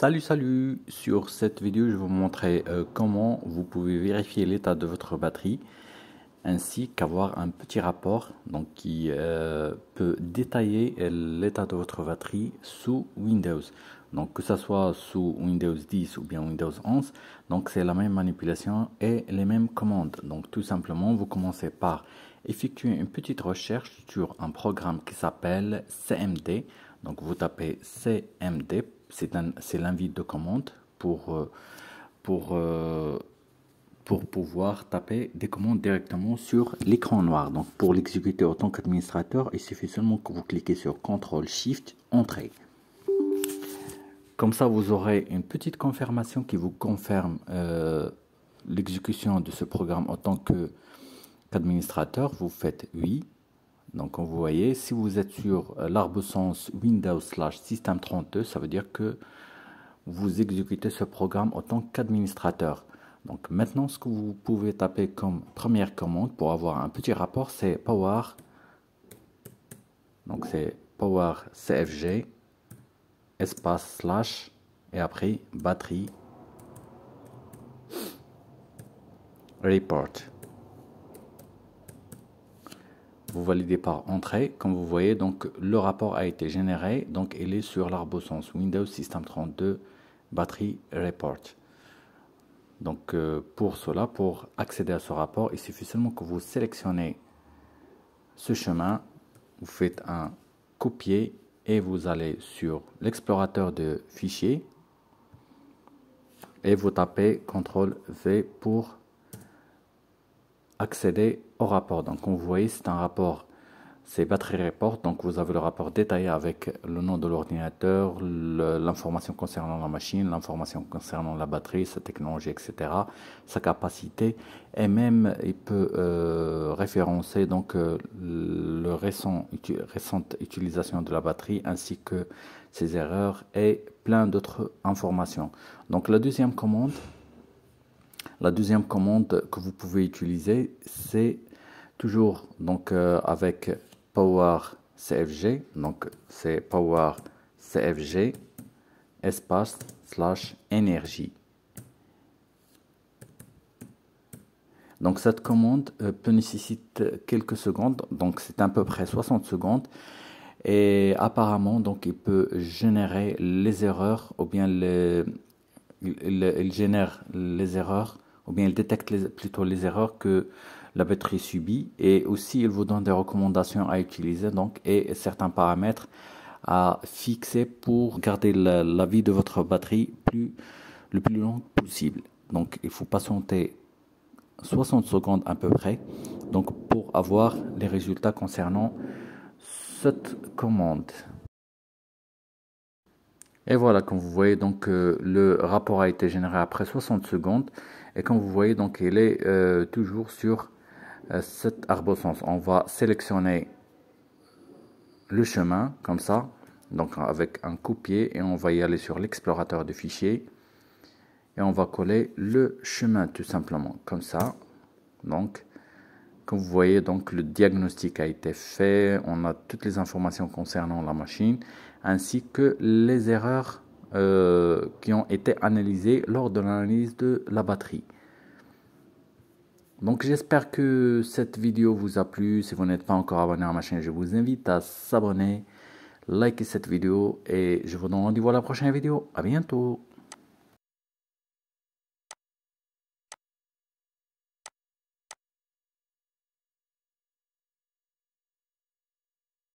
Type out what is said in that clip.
Salut salut Sur cette vidéo je vais vous montrer euh, comment vous pouvez vérifier l'état de votre batterie ainsi qu'avoir un petit rapport donc, qui euh, peut détailler euh, l'état de votre batterie sous Windows. Donc que ce soit sous Windows 10 ou bien Windows 11, donc c'est la même manipulation et les mêmes commandes. Donc tout simplement vous commencez par effectuer une petite recherche sur un programme qui s'appelle CMD donc vous tapez CMD, c'est l'invite de commande pour, euh, pour, euh, pour pouvoir taper des commandes directement sur l'écran noir. Donc pour l'exécuter en tant qu'administrateur, il suffit seulement que vous cliquez sur CTRL SHIFT Entrée. Comme ça, vous aurez une petite confirmation qui vous confirme euh, l'exécution de ce programme en tant qu'administrateur. Vous faites oui donc, comme vous voyez, si vous êtes sur euh, l'arbre Windows slash système 32, ça veut dire que vous exécutez ce programme en tant qu'administrateur. Donc maintenant, ce que vous pouvez taper comme première commande pour avoir un petit rapport, c'est power. Donc c'est power cfg espace slash et après batterie report. Vous validez par entrée. Comme vous voyez, donc le rapport a été généré. Donc il est sur l'arborescence Windows System 32 Battery Report. Donc euh, pour cela, pour accéder à ce rapport, il suffit seulement que vous sélectionnez ce chemin, vous faites un copier et vous allez sur l'explorateur de fichiers et vous tapez CTRL V pour accéder au rapport. Donc, vous voyez, c'est un rapport, c'est Battery Report. Donc, vous avez le rapport détaillé avec le nom de l'ordinateur, l'information concernant la machine, l'information concernant la batterie, sa technologie, etc., sa capacité. Et même, il peut euh, référencer donc euh, le récent, récente utilisation de la batterie ainsi que ses erreurs et plein d'autres informations. Donc, la deuxième commande, la deuxième commande que vous pouvez utiliser, c'est toujours euh, avec Power CFG, donc c'est Power CFG espace slash énergie. Donc cette commande euh, peut nécessiter quelques secondes, donc c'est à peu près 60 secondes. Et apparemment, donc il peut générer les erreurs ou bien il génère les erreurs ou bien il détecte plutôt les erreurs que la batterie subit et aussi il vous donne des recommandations à utiliser donc et certains paramètres à fixer pour garder la, vie de votre batterie le plus long possible. Donc il faut patienter 60 secondes à peu près donc pour avoir les résultats concernant cette commande. Et voilà, comme vous voyez, donc euh, le rapport a été généré après 60 secondes. Et comme vous voyez, donc il est euh, toujours sur euh, cet cette sens On va sélectionner le chemin comme ça, donc avec un copier, et on va y aller sur l'explorateur de fichiers. Et on va coller le chemin tout simplement, comme ça. Donc, comme vous voyez, donc le diagnostic a été fait, on a toutes les informations concernant la machine, ainsi que les erreurs euh, qui ont été analysées lors de l'analyse de la batterie. Donc j'espère que cette vidéo vous a plu. Si vous n'êtes pas encore abonné à ma chaîne, je vous invite à s'abonner, liker cette vidéo et je vous donne rendez-vous à la prochaine vidéo. À bientôt